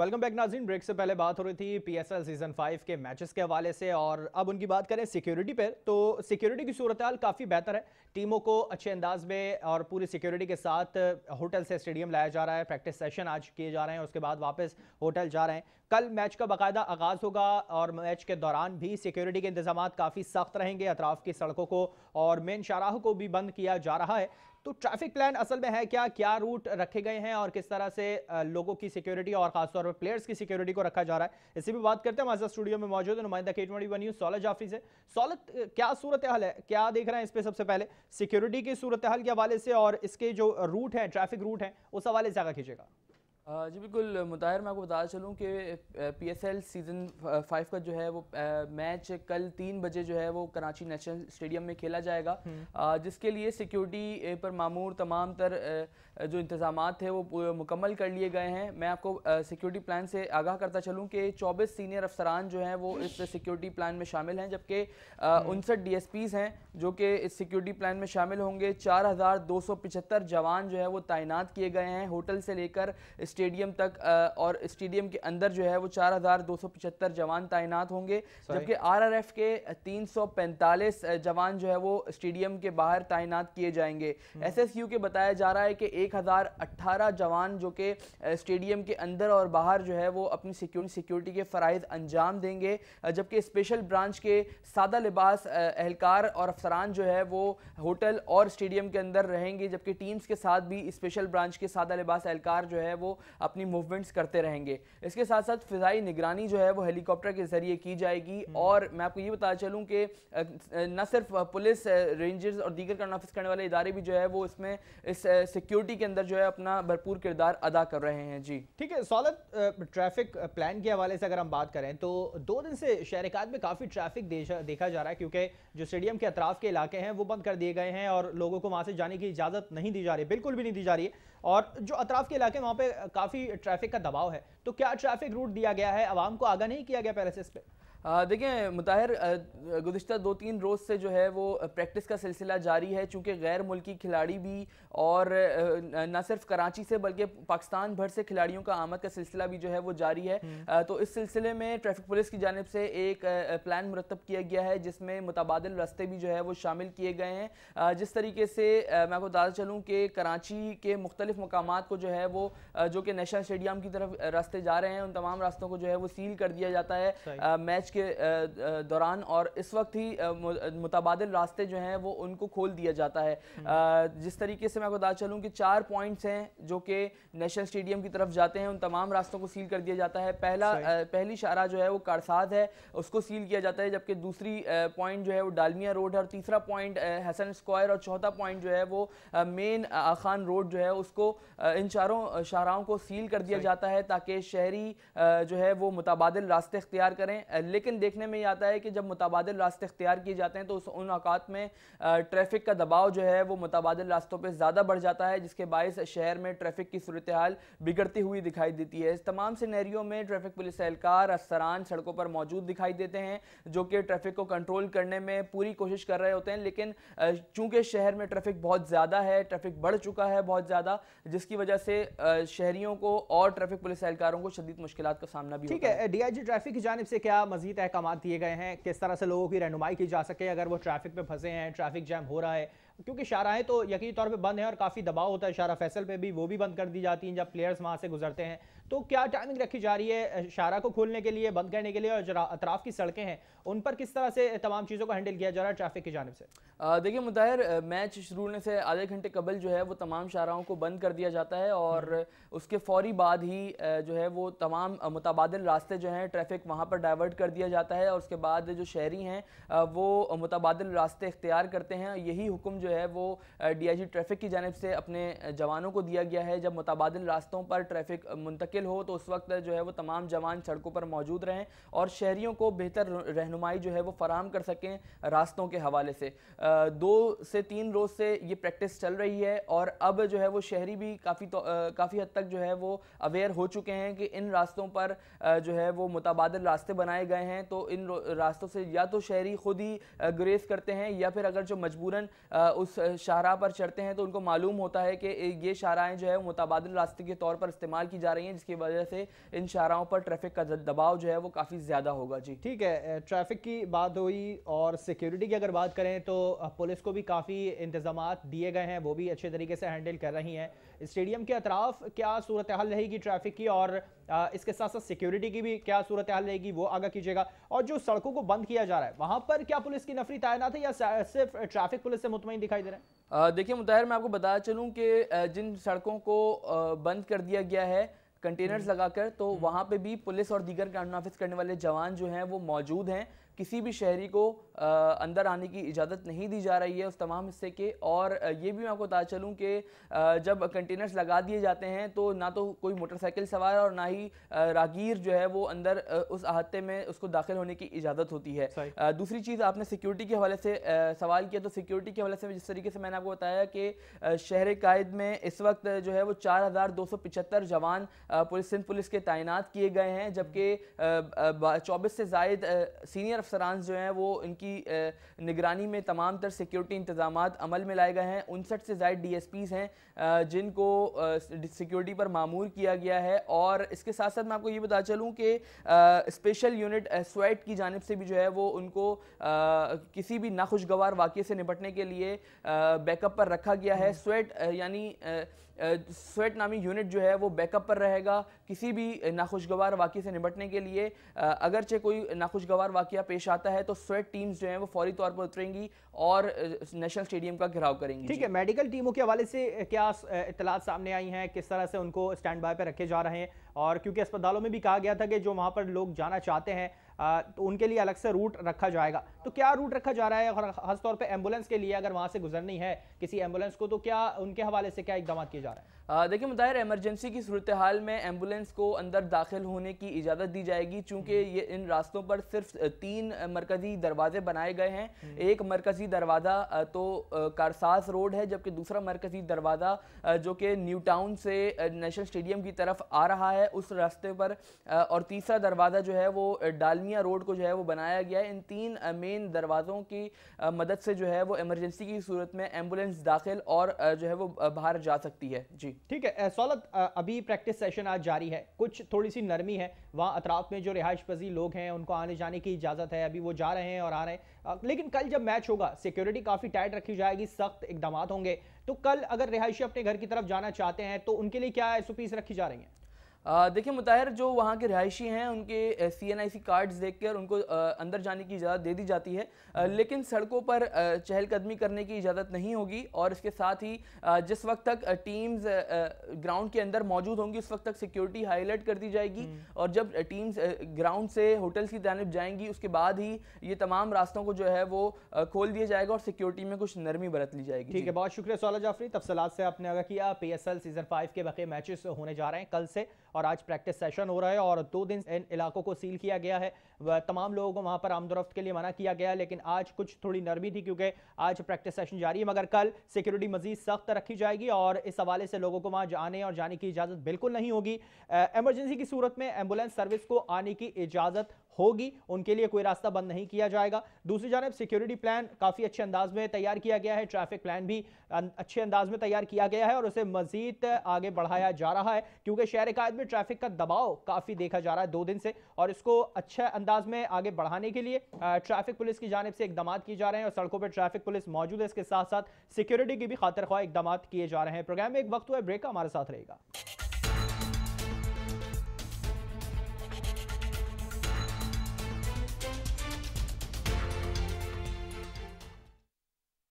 Welcome back नाजीन break से पहले बात हो रही थी पीएसएल सीजन फाइव के मैचेस के हवाले से और अब उनकी बात करें सिक्योरिटी पर तो सिक्योरिटी की सूरत काफ़ी बेहतर है टीमों को अच्छे अंदाज में और पूरी सिक्योरिटी के साथ होटल से स्टेडियम लाया जा रहा है प्रैक्टिस सेशन आज किए जा रहे हैं उसके बाद वापस होटल जा रहे हैं कल मैच का बाकायदा आगाज़ होगा और मैच के दौरान भी सिक्योरिटी के इंतजाम काफ़ी सख्त रहेंगे अतराफ़ की सड़कों को और मेन शाहराह को भी बंद किया जा रहा है तो ट्रैफिक प्लान असल में है क्या क्या रूट रखे गए हैं और किस तरह से लोगों की सिक्योरिटी और खासतौर पर प्लेयर्स की सिक्योरिटी को रखा जा रहा है इसी भी बात करते हैं हमारे साथ स्टूडियो में मौजूद है नुमाइंदा के twenty one news Saulat Jafri से सौलत क्या सूरत हाल है क्या देख रहे हैं इस पर सबसे पहले सिक्योरिटी की सूरत हाल के हवाले से और इसके जो रूट है ट्रैफिक रूट है उस हवाले से आगा खींचेगा जी बिल्कुल मुताहिर मैं आपको बता चलूँ कि P S L season five का जो है वो मैच कल तीन बजे जो है वो कराची नेशनल स्टेडियम में खेला जाएगा हम्म। जिसके लिए सिक्योरिटी पर मामूर तमाम तर जो इंतजाम थे वो मुकम्मल कर लिए गए हैं मैं आपको सिक्योरिटी प्लान से आगाह करता चलूँ कि चौबीस सीनियर अफसरान जो हैं वो इस सिक्योरिटी प्लान में शामिल हैं जबकि हम्म। उनसठ डी एस पीज़ हैं जो कि इस सिक्योरिटी प्लान में शामिल होंगे चार हज़ार दो सौ पिचहत्तर जवान जो है वो तैनात किए गए हैं होटल से लेकर स्टेडियम तक और स्टेडियम के अंदर जो है वो पचहत्तर जवान तैनात होंगे जबकि आरआरएफ के 345 जवान जो है वो स्टेडियम के बाहर तैनात किए जाएंगे हम्म। एसएसयू के बताया जा रहा है कि 1,018 जवान जो कि स्टेडियम के अंदर और बाहर जो है वो अपनी सिक्योरिटी सिक्योरिटी के फ़रज़ अंजाम देंगे जबकि स्पेशल ब्रांच के सादा लिबास एहलकार और अफसरान जो है वो होटल और स्टेडियम के अंदर रहेंगे जबकि टीम्स के साथ भी स्पेशल ब्रांच के सादा लिबास एहलकार जो है वो अपनी मूवमेंट्स करते रहेंगे इसके साथ साथ फिजाई निगरानी जो है वो हेलीकॉप्टर के ज़रिए की जाएगी हम्म। और मैं आपको ये बता चलूँ कि न सिर्फ पुलिस रेंजर्स और दीगर का नाफिस करने वाले इदारे भी जो है वो इसमें इस सिक्योरिटी के अंदर जो है अपना भरपूर किरदार अदा कर रहे हैं जी ठीक है सौलत ट्रैफिक प्लान के हवाले से अगर हम बात करें तो दो दिन से शहरकात में काफ़ी ट्रैफिक देखा जा रहा है क्योंकि जो स्टेडियम के अतराफ के इलाके हैं वो बंद कर दिए गए हैं और लोगों को वहाँ से जाने की इजाज़त नहीं दी जा रही बिल्कुल भी नहीं दी जा रही है और जो अतराफ के इलाके वहाँ पर काफ़ी ट्रैफिक का दबाव है तो क्या ट्रैफिक रूट दिया गया है आवाम को आगा नहीं किया गया पैरासिस पे देखिए मुताहिर गुज्तर दो तीन रोज़ से जो है वो प्रैक्टिस का सिलसिला जारी है चूँकि गैर मुल्की खिलाड़ी भी और न सिर्फ कराची से बल्कि पाकिस्तान भर से खिलाड़ियों का आमद का सिलसिला भी जो है वो जारी है हम्म। तो इस सिलसिले में ट्रैफिक पुलिस की जानब से एक प्लान मुरतब किया गया है जिसमें मुतबादल रास्ते भी जो है वो शामिल किए गए हैं जिस तरीके से मैं आपको बता चलूँ कि कराची के मुख्तलिफ मकाम को जो है वो जो कि नेशनल स्टेडियम की तरफ रास्ते जा रहे हैं उन तमाम रास्तों को जो है वो सील कर दिया जाता है मैच के दौरान और इस वक्त ही मुतबाद रास्ते जो हैं वो उनको खोल दिया जाता है हम्म। जिस तरीके से मैं बता चलूँ कि चार पॉइंट्स हैं जो कि नेशनल स्टेडियम की तरफ जाते हैं उन तमाम रास्तों को सील कर दिया जाता है पहला पहली शारा जो है वो कारसाद है उसको सील किया जाता है जबकि दूसरी पॉइंट जो है वो डालमिया रोड है और तीसरा पॉइंट हसन स्क्वायर और चौथा पॉइंट जो है वो मेन आखान रोड जो है उसको इन चारों शाहराओं को सील कर दिया जाता है ताकि शहरी जो है वो मुतबाद रास्ते अख्तियार करें लेकिन लेकिन देखने में ये आता है कि जब मुतबाद रास्ते अख्तियार किए जाते हैं तो उस उन अवत में ट्रैफिक का दबाव जो है वो मुतबाद रास्तों पर ज़्यादा बढ़ जाता है जिसके बायस शहर में ट्रैफिक की सूरत हाल बिगड़ती हुई दिखाई देती है इस तमाम सिनेरियो में ट्रैफिक पुलिस एहलकार असरान सड़कों पर मौजूद दिखाई देते हैं जो कि ट्रैफिक को कंट्रोल करने में पूरी कोशिश कर रहे होते हैं लेकिन चूँकि शहर में ट्रैफिक बहुत ज़्यादा है ट्रैफिक बढ़ चुका है बहुत ज़्यादा जिसकी वजह से शहरीों को और ट्रैफिक पुलिस एहलकारों को शदीद मुश्किल का सामना भी ठीक है डी आई जी ट्रैफिक की जानब से क्या मजीद मजीद अहकाम दिए गए हैं किस तरह से लोगों की रहनुमाई की जा सके अगर वो ट्रैफिक में फंसे हैं ट्रैफिक जैम हो रहा है क्योंकि शाराएं तो यकीनी तौर पे बंद हैं और काफ़ी दबाव होता है शारा फैसल पे भी वो भी बंद कर दी जाती हैं जब प्लेयर्स वहाँ से गुजरते हैं तो क्या टाइमिंग रखी जा रही है शारा को खोलने के लिए बंद करने के लिए और जरा अतराफ की सड़कें हैं उन पर किस तरह से तमाम चीज़ों को हैंडल किया जा रहा है ट्रैफिक की जानब से देखिए मुताहिर मैच शुरू होने से आधे घंटे कबल जो है वो तमाम शाराओं को बंद कर दिया जाता है और उसके फौरी बाद ही जो है वो तमाम मुतबाद रास्ते जो हैं ट्रैफिक वहाँ पर डाइवर्ट कर दिया जाता है और उसके बाद जो शहरी हैं वो मुतबाद रास्ते इख्तियार करते हैं यही हुक्म जो है वो डीआईजी ट्रैफिक की जानब से अपने जवानों को दिया गया है जब मुतबादल रास्तों पर ट्रैफिक मुंतकिल हो तो उस वक्त जो है वो तमाम जवान सड़कों पर मौजूद रहें और शहरीों को बेहतर रहनुमाई जो है वो फराम कर सकें रास्तों के हवाले से दो से तीन रोज़ से ये प्रैक्टिस चल रही है और अब जो है वो शहरी भी काफ़ी तो, काफ़ी हद तक जो है वो अवेयर हो चुके हैं कि इन रास्तों पर जो है वो मुतबादल रास्ते बनाए गए हैं तो इन रास्तों से या तो शहरी खुद ही ग्रेस करते हैं या फिर अगर जो मजबूरन उस शाहराह पर चढ़ते हैं तो उनको मालूम होता है कि ये शाहराएँ जो है मुतबाद रास्ते के तौर पर इस्तेमाल की जा रही हैं जिसकी वजह से इन शाहराओं पर ट्रैफिक का दबाव जो है वो काफ़ी ज़्यादा होगा जी ठीक है ट्रैफिक की बात हुई और सिक्योरिटी की अगर बात करें तो पुलिस को भी काफ़ी इंतजाम दिए गए हैं वो भी अच्छे तरीके से हैंडल कर रही हैं स्टेडियम के अतराफ क्या सूरत हाल रहेगी ट्रैफिक की और इसके साथ साथ सिक्योरिटी की भी क्या सूरत हाल रहेगी वो आगा कीजिएगा और जो सड़कों को बंद किया जा रहा है वहाँ पर क्या पुलिस की नफरी तैनात है या सिर्फ ट्रैफिक पुलिस से मुतमिन दिखाई दे रहे हैं देखिए मुताहिर मैं आपको बताया चलूँ कि जिन सड़कों को बंद कर दिया गया है कंटेनर्स हम्म। लगाकर तो हम्म। वहाँ पे भी पुलिस और दीगर कानून नाफिज करने वाले जवान जो हैं वो मौजूद हैं किसी भी शहरी को अंदर आने की इजाज़त नहीं दी जा रही है उस तमाम हिस्से के और ये भी मैं आपको बता चलूँ कि जब कंटेनर्स लगा दिए जाते हैं तो ना तो कोई मोटरसाइकिल सवार और ना ही रागीर जो है वो अंदर उस अहाते में उसको दाखिल होने की इजाज़त होती है दूसरी चीज़ आपने सिक्योरिटी के हवाले से सवाल किया तो सिक्योरिटी के हवाले से जिस तरीके से मैंने आपको बताया कि शहर कायद में इस वक्त जो है वो चार जवान पुलिस सिंध पुलिस के तैनात किए गए हैं जबकि चौबीस से जायद सीनियर अफसरान जो हैं वो इनकी निगरानी में तमाम तर सिक्योरिटी इंतजाम अमल में लाए गए हैं उनसठ से जायद डी एस पीज़ हैं जिनको सिक्योरिटी पर मामूर किया गया है और इसके साथ साथ मैं आपको ये बता चलूँ कि स्पेशल यूनिट स्वेट की जानब से भी जो है वो उनको किसी भी नाखुशगवार वाक़े से निपटने के लिए बैकअप पर रखा गया है स्वेट हम्म। यानी स्वेट नामी यूनिट जो है वो बैकअप पर रहेगा किसी भी नाखुशगवार वाक्य से निपटने के लिए अगरचे कोई नाखुशगवार वाक़ पेश आता है तो स्वेट टीम्स जो हैं वो फौरी तौर पर उतरेंगी और नेशनल स्टेडियम का घिराव करेंगी ठीक है मेडिकल टीमों के हवाले से क्या इतलात सामने आई हैं किस तरह से उनको स्टैंड बाय पर रखे जा रहे हैं और क्योंकि अस्पतालों में भी कहा गया था कि जो वहाँ पर लोग जाना चाहते हैं तो उनके लिए अलग से रूट रखा जाएगा तो क्या रूट रखा जा रहा है और खासतौर पर एम्बुलेंस के लिए अगर वहाँ से गुजरनी है किसी एम्बुलेंस को तो क्या उनके हवाले से क्या इकदाम किए जा रहे हैं देखिए मुताहिर एमरजेंसी की सूरत हाल में एम्बुलेंस को अंदर दाखिल होने की इजाज़त दी जाएगी चूँकि हम्म। ये इन रास्तों पर सिर्फ तीन मरकज़ी दरवाजे बनाए गए हैं हम्म। एक मरकज़ी दरवाज़ा तो कारसास रोड है जबकि दूसरा मरकज़ी दरवाज़ा जो कि न्यू टाउन से नेशनल स्टेडियम की तरफ आ रहा है उस रास्ते पर और तीसरा दरवाज़ा जो है वो डालमिया रोड को जो है वो बनाया गया है इन तीन मेन दरवाज़ों की मदद से जो है वो एमरजेंसी की सूरत में एम्बुलेंस दाखिल और जो है वो बाहर जा सकती है जी ठीक है सौलत अभी प्रैक्टिस सेशन आज जारी है कुछ थोड़ी सी नरमी है वहाँ अतराफ में जो रिहाइश पजी लोग हैं उनको आने जाने की इजाज़त है अभी वो जा रहे हैं और आ रहे हैं लेकिन कल जब मैच होगा सिक्योरिटी काफ़ी टाइट रखी जाएगी सख्त इकदाम होंगे तो कल अगर रिहायशी अपने घर की तरफ जाना चाहते हैं तो उनके लिए क्या एस रखी जा रही हैं देखिए मुताहिर जो वहाँ के रहायशी हैं उनके सी एन आई सी कार्ड्स देख कर उनको अंदर जाने की इजाज़त दे दी जाती है हम्म। लेकिन सड़कों पर चहलकदमी करने की इजाज़त नहीं होगी और इसके साथ ही जिस वक्त तक टीम्स ग्राउंड के अंदर मौजूद होंगी उस वक्त तक सिक्योरिटी हाईलाइट कर दी जाएगी हम्म। और जब टीम्स ग्राउंड से होटल्स की जानब जाएंगी उसके बाद ही ये तमाम रास्तों को जो है वो खोल दिया जाएगा और सिक्योरिटी में कुछ नरमी बरत ली जाएगी ठीक है बहुत शुक्रिया सोलह जाफरी तफसलात से आपने आगा किया P S L season five के बके मैचेस होने जा रहे हैं कल से और आज प्रैक्टिस सेशन हो रहा है और दो दिन इन इलाकों को सील किया गया है तमाम लोगों को वहाँ पर आमदोरफ्त के लिए मना किया गया लेकिन आज कुछ थोड़ी नरमी थी क्योंकि आज प्रैक्टिस सेशन जारी है मगर कल सिक्योरिटी मजीद सख्त रखी जाएगी और इस हवाले से लोगों को वहाँ जाने और जाने की इजाज़त बिल्कुल नहीं होगी एमरजेंसी की सूरत में एम्बुलेंस सर्विस को आने की इजाज़त होगी उनके लिए कोई रास्ता बंद नहीं किया जाएगा दूसरी जानब सिक्योरिटी प्लान काफ़ी अच्छे अंदाज में तैयार किया गया है ट्रैफिक प्लान भी अं, अच्छे अंदाज में तैयार किया गया है और उसे मजीद आगे बढ़ाया जा रहा है क्योंकि शहर कायद में ट्रैफिक का दबाव काफ़ी देखा जा रहा है दो दिन से और इसको अच्छे अंदाज में आगे बढ़ाने के लिए ट्रैफिक पुलिस की जानब से इकदाम किए जा रहे हैं और सड़कों पर ट्रैफिक पुलिस मौजूद है इसके साथ साथ सिक्योरिटी की भी खातर ख्वाह इकदाम किए जा रहे हैं प्रोग्राम में एक वक्त हुआ ब्रेक हमारे साथ रहेगा